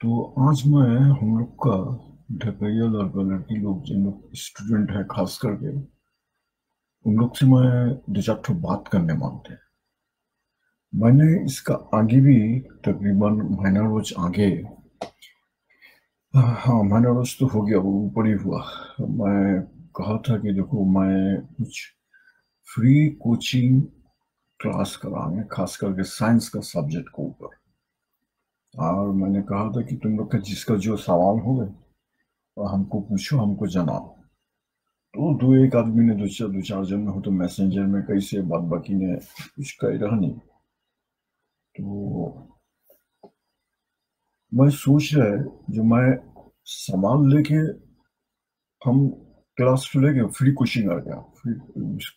तो आज मैं हम लोग का ढकैया लड़की लोग जिन लोग स्टूडेंट है खास करके उन लोग से मैं दो बात करने मांगते हैं मैंने इसका आगे भी तकरीबन महीना रोज आगे हाँ महीना रोज तो हो गया वो ऊपर ही हुआ मैं कहा था कि देखो मैं कुछ फ्री कोचिंग क्लास कराने खास करके साइंस का सब्जेक्ट को ऊपर और मैंने कहा था कि तुम लोग का जिसका जो सवाल हो गए हमको पूछो हमको जनाओ तो दो एक आदमी ने दो चार दो चार जन में हो तो मैसेंजर में कई बात बाकी ने कुछ कह रहा नहीं तो मैं सोच रहा है जो मैं सामान लेके हम क्लास ले गए फ्री कोचिंग आ गया फ्री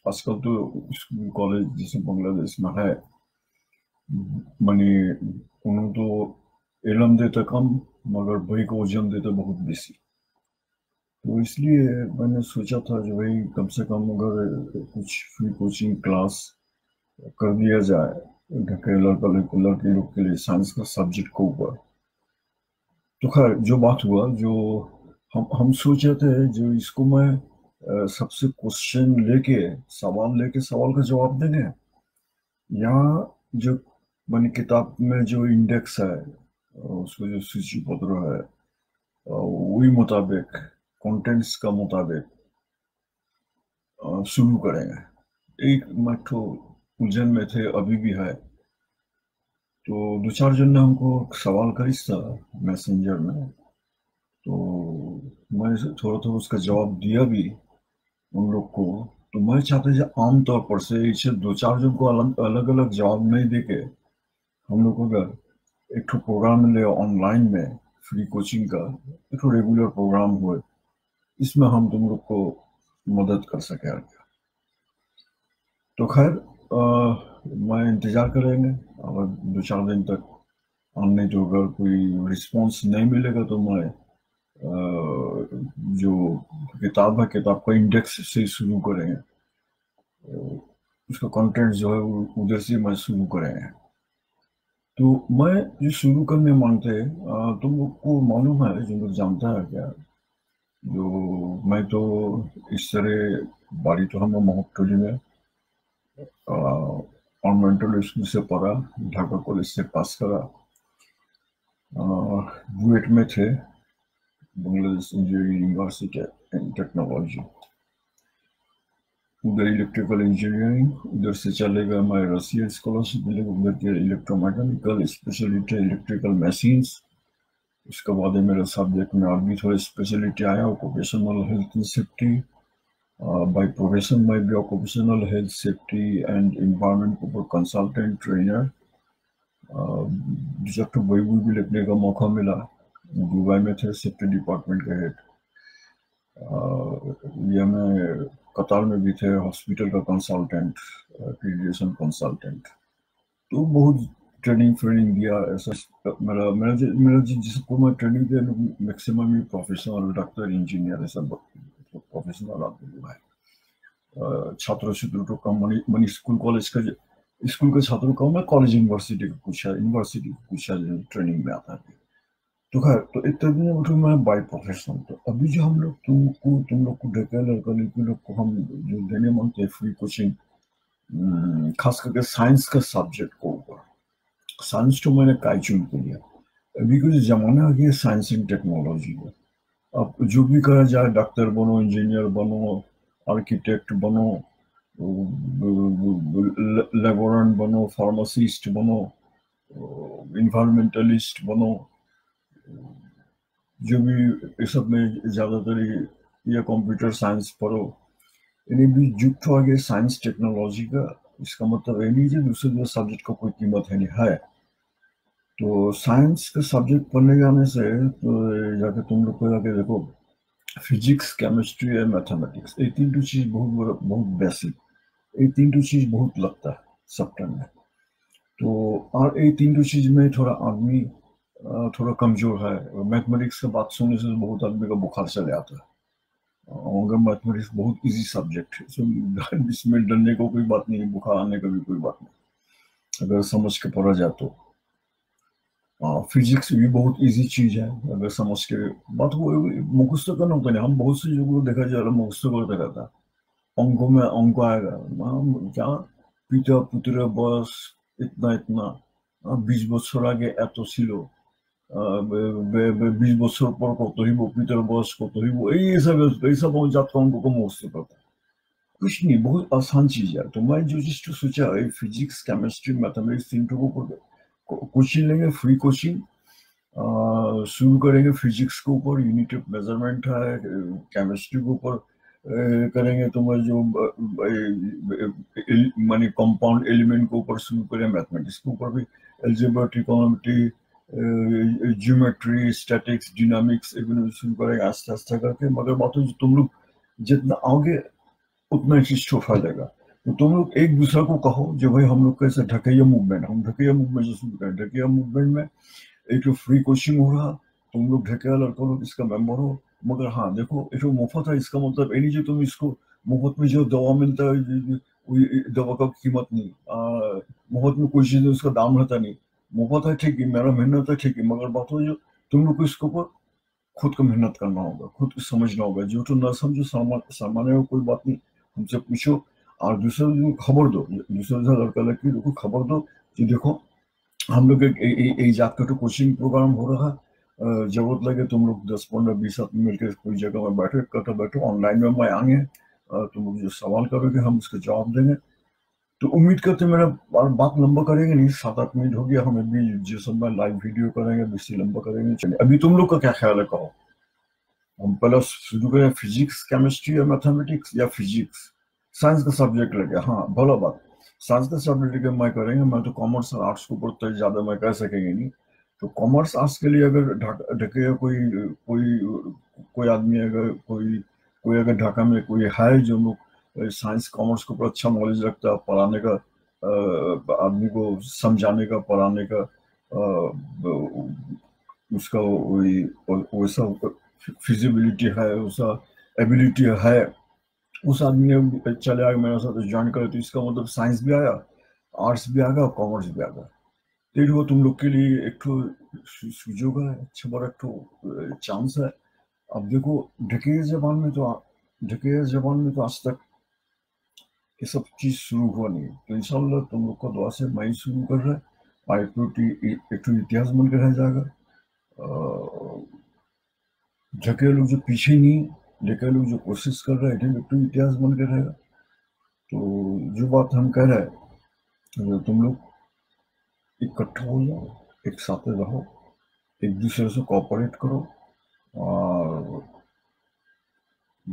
आजकल तो स्कूल कॉलेज जैसे बांग्लादेश में है मैंने उन्होंने तो इलम देता कम मगर भाई को उजम देता बहुत बेसी तो इसलिए मैंने सोचा था कि भाई कम से कम अगर कुछ फ्री कोचिंग क्लास कर दिया जाए ढके लड़का लड़की लड़के लोग के लिए साइंस का सब्जेक्ट को ऊपर तो खैर जो बात हुआ जो हम हम सोचे थे जो इसको मैं सबसे क्वेश्चन लेके सवाल लेके सवाल का जवाब देंगे या जो मैंने किताब में जो इंडेक्स है उसको जो सूची पत्र है वही मुताबिक कंटेंट्स का मुताबिक शुरू करेंगे एक मठ तो उलझन में थे अभी भी है तो दो चार जन ने हमको सवाल करी था मैसेंजर में तो मैं थोड़ा थोड़ा उसका जवाब दिया भी उन लोग को तो मैं चाहते जो आमतौर पर से इसे दो चार जन को अलग अलग, अलग जवाब नहीं दे के हम लोग अगर एक तो प्रोग्राम ले ऑनलाइन में फ्री कोचिंग का एक तो रेगुलर प्रोग्राम हुए इसमें हम तुम लोग को मदद कर सके आगे तो खैर मैं इंतज़ार करेंगे अगर दो चार दिन तक हमने जो अगर कोई रिस्पांस नहीं मिलेगा तो मैं आ, जो किताब है किताब का इंडेक्स से शुरू करेंगे उसका कंटेंट जो है उधर से मैं शुरू करेंगे तो मैं जो शुरू करने मानते तुम लोग को मालूम है जिनको लोग जानता है क्या जो मैं तो इस तरह बारी तो हम मोहटोली में ऑर्नामेंटल स्कूल से पढ़ा ढाका कॉलेज से पास करा बुएट में थे Bangladesh engineering university and technology उधर इलेक्ट्रिकल इंजीनियरिंग उधर से चलेगा हमारे रसिया स्कॉलरशिप मिलेगा उधर के electro mechanical speciality electrical machines उसके बाद मेरे सब्जेक्ट में और भी थोड़ी स्पेशलिटी आया occupational health and safety by profession my भी occupational health safety and environment ऊपर कंसल्टेंट ट्रेनर डिजेक्टर बहुबुल भी लिखने का मौका मिला दुबई में थे सेफ्टी डिपार्टमेंट के हेड यह मैं अस्पताल में भी थे हॉस्पिटल का कंसल्टेंट रेडिएशन कंसल्टेंट तो बहुत ट्रेनिंग फ्रेनिंग दिया ऐसा मेरा मेरा मेरा जि, जिसको मैं ट्रेनिंग दिया मैक्सिमम ही प्रोफेशनल डॉक्टर इंजीनियर ऐसा प्रोफेशनल मतलब आदमी हुआ है छात्रों से दो कम मैंने स्कूल कॉलेज का स्कूल के छात्रों कम मैं कॉलेज यूनिवर्सिटी का है यूनिवर्सिटी का पूछा ट्रेनिंग में आता है तो खैर तो इतने उठो मैं बाई प्रोफेशनल तो अभी जो हम लोग तुमको तुम लोग को डेकेल लड़का कलिकी लोग को हम जो देने मांगते हैं फ्री कोचिंग खास करके साइंस का सब्जेक्ट को ऊपर साइंस तो मैंने काइचून के लिया अभी कुछ ज़माना आ गया साइंस एंड टेक्नोलॉजी का अब जो भी करा जाए डॉक्टर बनो इंजीनियर बनो आर्किटेक्ट बनो लेबोरेंट बनो फार्मासिस्ट बनो इन्वायरमेंटलिस्ट बनो जो भी इस सब में ज़्यादातर या कंप्यूटर साइंस पढ़ो इन्हें भी जुक्त हो गया साइंस टेक्नोलॉजी का इसका मतलब ये नहीं है दूसरे दूसरे सब्जेक्ट का को कोई कीमत है नहीं है तो साइंस का सब्जेक्ट पढ़ने जाने से तो जाके तुम लोग को जाके देखो फिजिक्स केमिस्ट्री एंड मैथमेटिक्स ये तीन टू चीज़ बहुत बहुत बेसिक ये तीन टू चीज़ बहुत लगता है सब टाइम में तो और ये तीन टू चीज़ में थोड़ा आदमी थोड़ा कमज़ोर है मैथमेटिक्स के बात सुनने से बहुत आदमी का बुखार चले आता है और मैथमेटिक्स बहुत इजी सब्जेक्ट है सो इसमें डरने को कोई बात नहीं बुखार आने का भी कोई बात नहीं अगर समझ के पढ़ा जाए तो फिजिक्स भी बहुत इजी चीज है अगर समझ के बात मुखुस्त मुखस्त करना होता नहीं हम बहुत सी चीजों को देखा जा रहा मुखस्त करते रहता है अंकों में अंक आएगा क्या पिता पुत्र बस इतना इतना बीस बছর आगे एत सिलो बीस बस পর কত হইব পিতার বয়স কত হইব এই হিসাবে सब जातकों को मोस्ते पड़ता कुछ नहीं बहुत आसान चीज है तो मैं जो जिस तो सोचा है फिजिक्स केमिस्ट्री मैथमेटिक्स तीन को कोचिंग लेंगे फ्री कोचिंग शुरू करेंगे फिजिक्स के ऊपर यूनिट ऑफ मेजरमेंट है केमिस्ट्री के ऊपर करेंगे तो मैं जो मानी कंपाउंड एलिमेंट के ऊपर शुरू करें मैथमेटिक्स के ऊपर भी algebra trigonometry geometry statics dynamics evolution करेगा आस्ते आस्ते करके मगर बात हो तुम लोग जितना आओगे उतना चीज छुपा जाएगा तो तुम लोग एक दूसरे को कहो जो भाई हम लोग कैसे ढकैया मूवमेंट हम ढकैया मूवमेंट से शुरू करें ढकैया मूवमेंट में एक तो फ्री कोचिंग हो रहा तुम लोग ढकैया लड़का लोग इसका मेंबर हो मगर हाँ देखो एक तो मुफ्त है इसका मतलब ये नहीं जो तुम इसको मुफ्त में जो दवा मिलता है दवा का कीमत नहीं मुफ्त में कोई चीज उसका दाम रहता नहीं मौका था ठीक है मेरा मेहनत है ठीक है मगर बात हो जो तुम लोग को इसके ऊपर खुद को मेहनत करना होगा खुद को समझना होगा जो तो ना समझो सामान्य हो कोई बात नहीं हमसे पूछो और दूसरे दिन खबर दो दूसरे दिन लड़का लड़की को खबर दो कि देखो हम लोग एक जात का तो कोचिंग प्रोग्राम हो रहा है जरूरत लगे तुम लोग दस पंद्रह बीस आदमी मिलकर कोई जगह में बैठे कटो बैठो ऑनलाइन में मैं आएंगे तुम लोग जो सवाल करोगे हम उसका जवाब देंगे तो उम्मीद करते मेरा बात लंबा करेंगे नहीं सात आठ मिनट हो गया हम अभी जो सब मैं लाइव वीडियो करेंगे बेसी लंबा करेंगे चले अभी तुम लोग का क्या ख्याल है कहो हम पहले शुरू करें फिजिक्स केमिस्ट्री या मैथमेटिक्स या फिजिक्स साइंस का सब्जेक्ट लगे हाँ भला बात साइंस का सब्जेक्ट लेके मैं करेंगे मैं तो कॉमर्स और आर्ट्स को पढ़ते ज़्यादा मैं कह सकेंगे नहीं तो कॉमर्स आर्ट्स के लिए अगर ढके कोई कोई कोई आदमी अगर कोई कोई अगर ढाका में कोई है जो लोग साइंस कॉमर्स के ऊपर अच्छा नॉलेज रखता है पढ़ाने का आदमी को समझाने का पढ़ाने का उसका वैसा फिजिबिलिटी है उसका एबिलिटी है उस आदमी ने चले आगे मेरे साथ ज्वाइन करे तो इसका मतलब साइंस भी आया आर्ट्स भी आ गया कॉमर्स भी आ गया तो वो तुम लोग के लिए एक तो सुजोग है अच्छा बड़ा एक तो चांस है अब देखो ढकेज जबान में तो ढकेज जबान में तो आज तक कि सब चीज़ शुरू हुआ नहीं तो इन तुम लोग का दुआ से मई शुरू कर रहे हैं आई एक तो इतिहास बनकर रह जाएगा झके लोग जो पीछे नहीं झके लोग जो कोशिश कर रहे हैं एक तो इतिहास बनकर रहेगा तो जो बात हम कह रहे हैं तो तुम लोग इकट्ठा हो जाओ एक साथ रहो एक दूसरे से कोऑपरेट करो और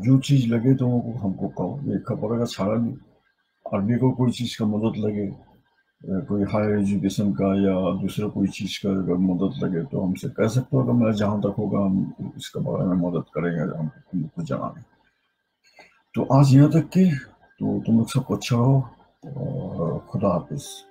जो चीज़ लगे तो हमको कहो ये खबर का सारा नहीं अरबी को कोई चीज़ का मदद लगे कोई हायर एजुकेशन का या दूसरा कोई चीज़ का अगर मदद लगे तो हमसे कह सकते हो अगर मैं जहाँ तक होगा हम इसके बारे में मदद करेंगे हम हमको जनाने तो आज यहाँ तक के तो तुम लोग सबको अच्छा हो और खुदा हाफिज़